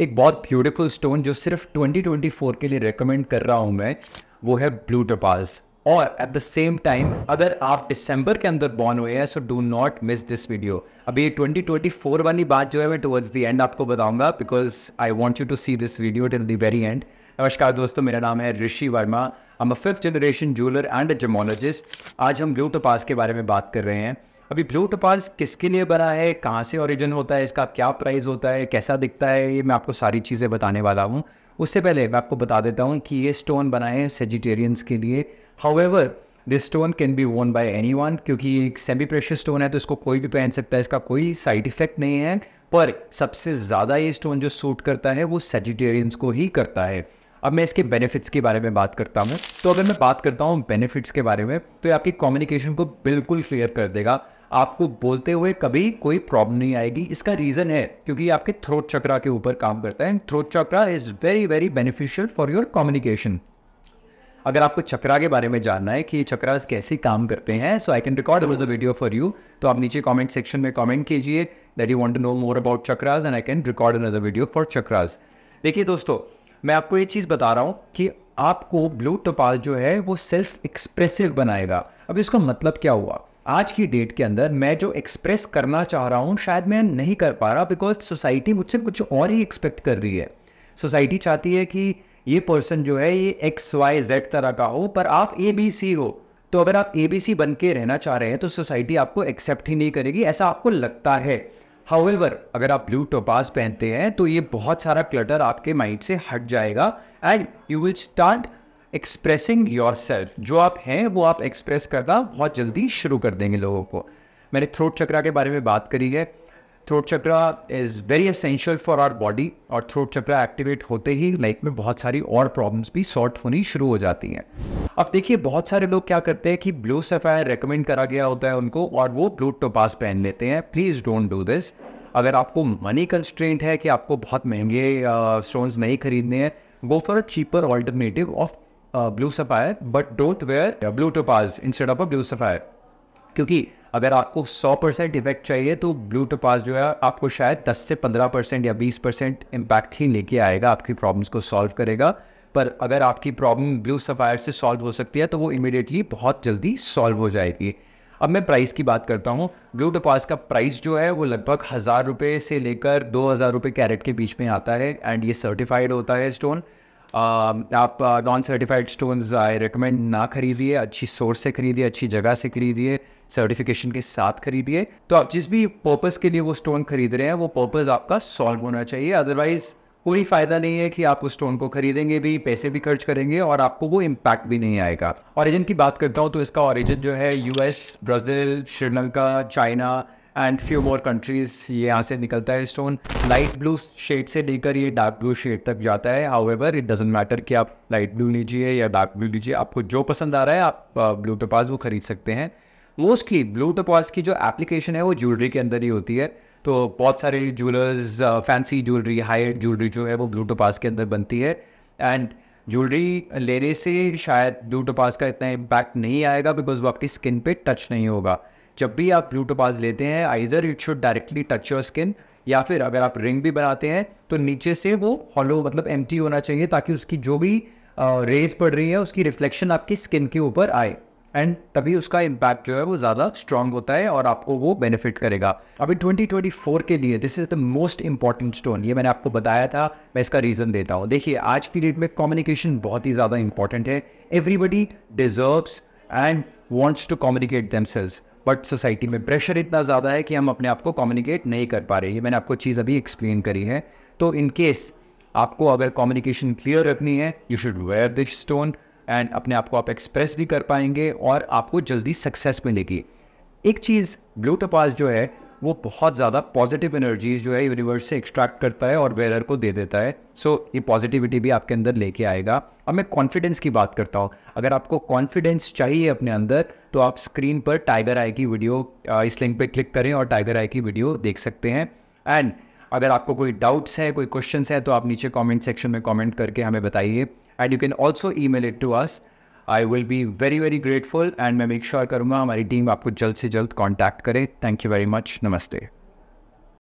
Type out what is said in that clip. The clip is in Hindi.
एक बहुत ब्यूटीफुल स्टोन जो सिर्फ 2024 के लिए रिकमेंड कर रहा हूँ मैं वो है ब्लू टपाज और एट द सेम टाइम अगर आप दिसंबर के अंदर बॉर्न हुए हैं so do not miss this video अभी ये 2024 वाली बात जो है मैं टुवर्ड्स द एंड आपको बताऊंगा because I want you to see this video till the very end नमस्कार दोस्तों मेरा नाम है ऋषि वर्मा हम a fifth generation jeweller and a gemologist आज हम ब्लू टपास के बारे में बात कर रहे हैं अभी ब्लू टपाज किसके लिए बना है कहाँ से ओरिजिन होता है इसका क्या प्राइस होता है कैसा दिखता है ये मैं आपको सारी चीज़ें बताने वाला हूँ उससे पहले मैं आपको बता देता हूँ कि ये स्टोन बनाए हैं सेजिटेरियंस के लिए however this stone can be worn by anyone क्योंकि ये एक सेमी प्रेशर स्टोन है तो इसको कोई भी पहन सकता है इसका कोई साइड इफेक्ट नहीं है पर सबसे ज़्यादा ये स्टोन जो सूट करता है वो सेजिटेरियंस को ही करता है अब मैं इसके बेनिफिट्स के बारे में बात करता हूँ तो अगर मैं बात करता हूँ बेनिफिट्स के बारे में तो ये आपकी कम्युनिकेशन को बिल्कुल क्लियर कर देगा आपको बोलते हुए कभी कोई प्रॉब्लम नहीं आएगी इसका रीज़न है क्योंकि आपके थ्रोट चक्रा के ऊपर काम करता है throat chakra is very very beneficial for your communication अगर आपको चक्रा के बारे में जानना है कि ये कैसे काम करते हैं so I can record about the video for you तो आप नीचे कमेंट सेक्शन में कमेंट कीजिए that you want to know more about chakras and I can record another video for chakras देखिए दोस्तों मैं आपको ये चीज़ बता रहा हूँ कि आपको ब्लू टपाल जो है वो सेल्फ एक्सप्रेसिव बनाएगा अब इसका मतलब क्या हुआ आज की डेट के अंदर मैं जो एक्सप्रेस करना चाह रहा हूँ शायद मैं नहीं कर पा रहा बिकॉज सोसाइटी मुझसे कुछ और ही एक्सपेक्ट कर रही है सोसाइटी चाहती है कि ये पर्सन जो है ये एक्स वाई जेड तरह का हो पर आप ए बी सी हो तो अगर आप ए बी सी बन के रहना चाह रहे हैं तो सोसाइटी आपको एक्सेप्ट ही नहीं करेगी ऐसा आपको लगता है हाउएवर अगर आप ब्लू टोपास पहनते हैं तो ये बहुत सारा क्लटर आपके माइंड से हट जाएगा and you will start expressing yourself जो आप हैं वो आप एक्सप्रेस करना बहुत जल्दी शुरू कर देंगे लोगों को मैंने थ्रोट चक्रा के बारे में बात करी है throat chakra is very essential for our body और थ्रोट चक्रा एक्टिवेट होते ही लाइफ में बहुत सारी और प्रॉब्लम्स भी सॉर्ट होनी शुरू हो जाती हैं अब देखिए बहुत सारे लोग क्या करते हैं कि ब्लू सफ़ायर रेकमेंड करा गया होता है उनको और वो ब्लू टोपास पहन लेते हैं प्लीज़ डोंट डू दिस अगर आपको मनी कंस्ट्रेंट है कि आपको बहुत महंगे स्टोन्स नहीं खरीदने हैं go for a cheaper alternative of a blue sapphire, but don't wear a blue topaz instead of a blue sapphire. क्योंकि अगर आपको 100 परसेंट इफेक्ट चाहिए तो ब्लू टोपाज जो है आपको शायद 10 से 15 परसेंट या 20 परसेंट इम्पैक्ट ही लेके आएगा आपकी प्रॉब्लम्स को सॉल्व करेगा पर अगर आपकी प्रॉब्लम ब्लू सफायर से सॉल्व हो सकती है तो वो इमिडिएटली बहुत जल्दी सॉल्व हो जाएगी अब मैं प्राइस की बात करता हूँ ब्लू टोपाज का प्राइस जो है वो लगभग हज़ार रुपये से लेकर दो हज़ार रुपये कैरेट के बीच में आता है एंड ये सर्टिफाइड होता है स्टोन Um, आप non certified stones I recommend ना खरीदिए अच्छी सोर्स से खरीदिए अच्छी जगह से खरीदिए सर्टिफिकेशन के साथ खरीदिए तो आप जिस भी पर्पज़ के लिए वो स्टोन खरीद रहे हैं वो पर्पज़ आपका सॉल्व होना चाहिए अदरवाइज़ कोई फ़ायदा नहीं है कि आप उस स्टोन को खरीदेंगे भी पैसे भी खर्च करेंगे और आपको वो इम्पैक्ट भी नहीं आएगा ऑरिजिन की बात करता हूँ तो इसका ऑरिजिन जो है US Brazil Sri Lanka China and few more countries ये यहाँ से निकलता है स्टोन लाइट ब्लू शेड से लेकर ये डार्क ब्लू शेड तक जाता है however it doesn't matter कि आप लाइट ब्लू लीजिए या डार्क ब्लू लीजिए आपको जो पसंद आ रहा है आप ब्लू uh, टपास वो खरीद सकते हैं मोस्टली ब्लू टपास की जो एप्लीकेशन है वो ज्वेलरी के अंदर ही होती है तो बहुत सारे jewellers fancy jewellery high jewellery जो है वो ब्लू टपास के अंदर बनती है एंड ज्वेलरी लेने से शायद ब्लू टपास का इतना इम्पैक्ट नहीं आएगा बिकॉज वो आपकी स्किन पे टच नहीं होगा जब भी आप ग्लूटोपाज लेते हैं आइजर it should directly touch your skin या फिर अगर आप रिंग भी बनाते हैं तो नीचे से वो हॉलो मतलब एम होना चाहिए ताकि उसकी जो भी रेज पड़ रही है उसकी रिफ्लेक्शन आपकी स्किन के ऊपर आए एंड तभी उसका इम्पैक्ट जो है वो ज़्यादा स्ट्रांग होता है और आपको वो बेनिफिट करेगा अभी 2024 के लिए this is the most important stone ये मैंने आपको बताया था मैं इसका रीज़न देता हूँ देखिए आज की डेट में कम्युनिकेशन बहुत ही ज़्यादा इंपॉर्टेंट है everybody deserves and wants to communicate themselves but society में प्रेशर इतना ज़्यादा है कि हम अपने आप को कम्युनिकेट नहीं कर पा रहे ये मैंने आपको चीज़ अभी एक्सप्लेन करी है तो इन केस आपको अगर कम्युनिकेशन क्लियर रखनी है you should wear this stone and अपने आप को आप एक्सप्रेस भी कर पाएंगे और आपको जल्दी सक्सेस मिलेगी एक चीज़ ब्लू टपास जो है वो बहुत ज़्यादा पॉजिटिव एनर्जीज जो है यूनिवर्स से एक्सट्रैक्ट करता है और वेरर को दे देता है सो so, ये पॉजिटिविटी भी आपके अंदर लेके आएगा अब मैं कॉन्फिडेंस की बात करता हूँ अगर आपको कॉन्फिडेंस चाहिए अपने अंदर तो आप स्क्रीन पर टाइगर आई की वीडियो इस लिंक पर क्लिक करें और टाइगर आई की वीडियो देख सकते हैं एंड अगर आपको कोई डाउट्स है कोई क्वेश्चन है तो आप नीचे कॉमेंट सेक्शन में कॉमेंट करके हमें बताइए and you can also email it to us I will be very very grateful and मैं मेक श्योर करूंगा करूँगा हमारी टीम आपको जल्द से जल्द कॉन्टैक्ट करे थैंक यू वेरी मच नमस्ते